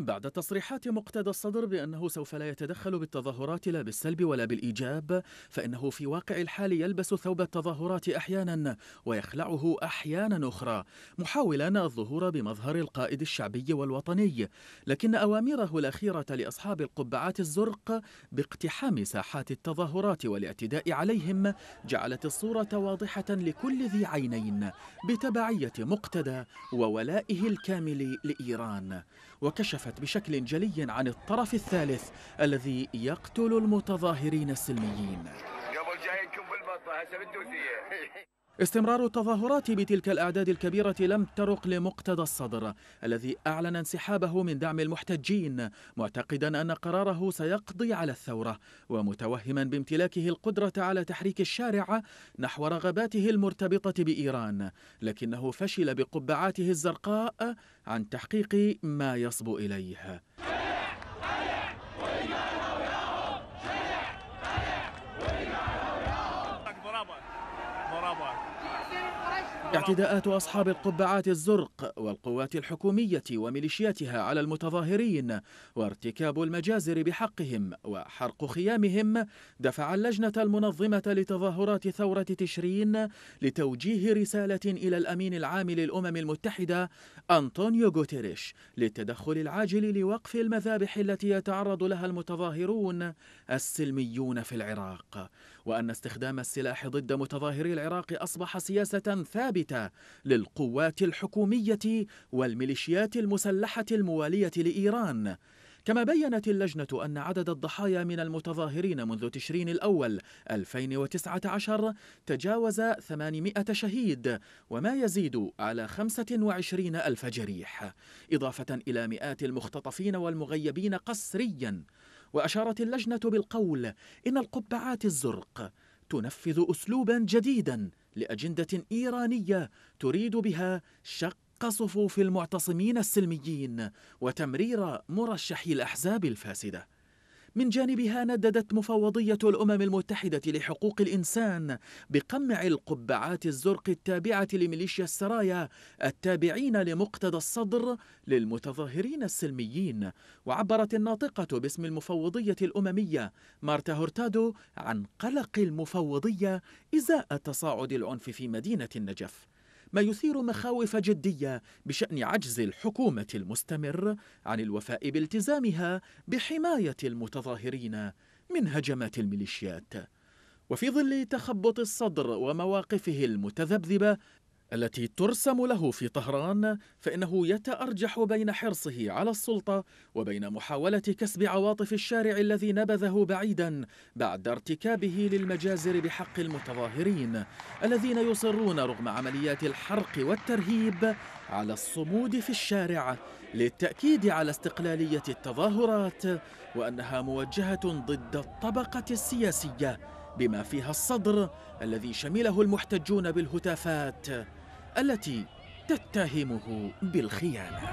بعد تصريحات مقتدى الصدر بأنه سوف لا يتدخل بالتظاهرات لا بالسلب ولا بالإيجاب فإنه في واقع الحال يلبس ثوب التظاهرات أحيانا ويخلعه أحيانا أخرى محاولا الظهور بمظهر القائد الشعبي والوطني لكن أوامره الأخيرة لأصحاب القبعات الزرق باقتحام ساحات التظاهرات والاعتداء عليهم جعلت الصورة واضحة لكل ذي عينين بتبعية مقتدى وولائه الكامل لإيران وكشف تخلفت بشكل جلي عن الطرف الثالث الذي يقتل المتظاهرين السلميين قبل جايكم هسه بالدوسية استمرار التظاهرات بتلك الأعداد الكبيرة لم ترق لمقتدى الصدر الذي أعلن انسحابه من دعم المحتجين معتقدا أن قراره سيقضي على الثورة ومتوهما بامتلاكه القدرة على تحريك الشارع نحو رغباته المرتبطة بإيران لكنه فشل بقبعاته الزرقاء عن تحقيق ما يصبو إليه اعتداءات أصحاب القبعات الزرق والقوات الحكومية وميليشياتها على المتظاهرين وارتكاب المجازر بحقهم وحرق خيامهم دفع اللجنة المنظمة لتظاهرات ثورة تشرين لتوجيه رسالة إلى الأمين العام للأمم المتحدة أنطونيو غوتيريش للتدخل العاجل لوقف المذابح التي يتعرض لها المتظاهرون السلميون في العراق وأن استخدام السلاح ضد متظاهري العراق أصبح سياسة ثابتة للقوات الحكومية والميليشيات المسلحة الموالية لإيران كما بيّنت اللجنة أن عدد الضحايا من المتظاهرين منذ تشرين الأول 2019 تجاوز 800 شهيد وما يزيد على 25 ألف جريح إضافة إلى مئات المختطفين والمغيبين قسرياً وأشارت اللجنة بالقول إن القبعات الزرق تنفذ أسلوبا جديدا لأجندة إيرانية تريد بها شق صفوف المعتصمين السلميين وتمرير مرشحي الأحزاب الفاسدة من جانبها نددت مفوضية الأمم المتحدة لحقوق الإنسان بقمع القبعات الزرق التابعة لميليشيا السرايا التابعين لمقتدى الصدر للمتظاهرين السلميين وعبرت الناطقة باسم المفوضية الأممية مارتا هورتادو عن قلق المفوضية إزاء تصاعد العنف في مدينة النجف ما يثير مخاوف جدية بشأن عجز الحكومة المستمر عن الوفاء بالتزامها بحماية المتظاهرين من هجمات الميليشيات وفي ظل تخبط الصدر ومواقفه المتذبذبة التي ترسم له في طهران فإنه يتأرجح بين حرصه على السلطة وبين محاولة كسب عواطف الشارع الذي نبذه بعيدا بعد ارتكابه للمجازر بحق المتظاهرين الذين يصرون رغم عمليات الحرق والترهيب على الصمود في الشارع للتأكيد على استقلالية التظاهرات وأنها موجهة ضد الطبقة السياسية بما فيها الصدر الذي شمله المحتجون بالهتافات التي تتهمه بالخيانة